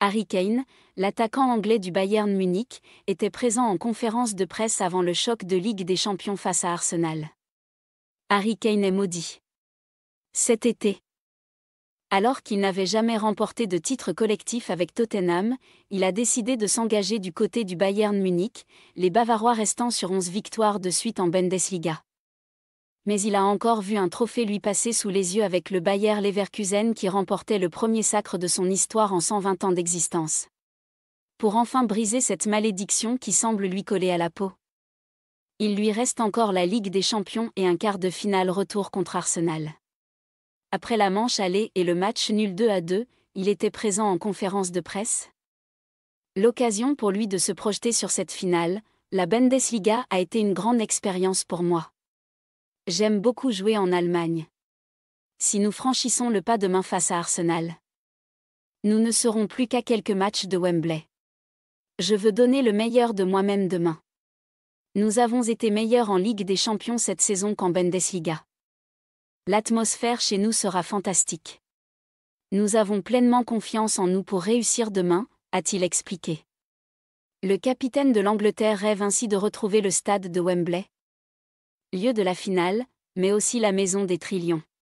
Harry Kane, l'attaquant anglais du Bayern Munich, était présent en conférence de presse avant le choc de Ligue des Champions face à Arsenal. Harry Kane est maudit. Cet été. Alors qu'il n'avait jamais remporté de titre collectif avec Tottenham, il a décidé de s'engager du côté du Bayern Munich, les Bavarois restant sur 11 victoires de suite en Bundesliga mais il a encore vu un trophée lui passer sous les yeux avec le Bayer Leverkusen qui remportait le premier sacre de son histoire en 120 ans d'existence. Pour enfin briser cette malédiction qui semble lui coller à la peau. Il lui reste encore la Ligue des Champions et un quart de finale retour contre Arsenal. Après la manche allée et le match nul 2 à 2, il était présent en conférence de presse. L'occasion pour lui de se projeter sur cette finale, la Bundesliga a été une grande expérience pour moi. J'aime beaucoup jouer en Allemagne. Si nous franchissons le pas demain face à Arsenal, nous ne serons plus qu'à quelques matchs de Wembley. Je veux donner le meilleur de moi-même demain. Nous avons été meilleurs en Ligue des Champions cette saison qu'en Bundesliga. L'atmosphère chez nous sera fantastique. Nous avons pleinement confiance en nous pour réussir demain, a-t-il expliqué. Le capitaine de l'Angleterre rêve ainsi de retrouver le stade de Wembley, lieu de la finale, mais aussi la maison des trillions.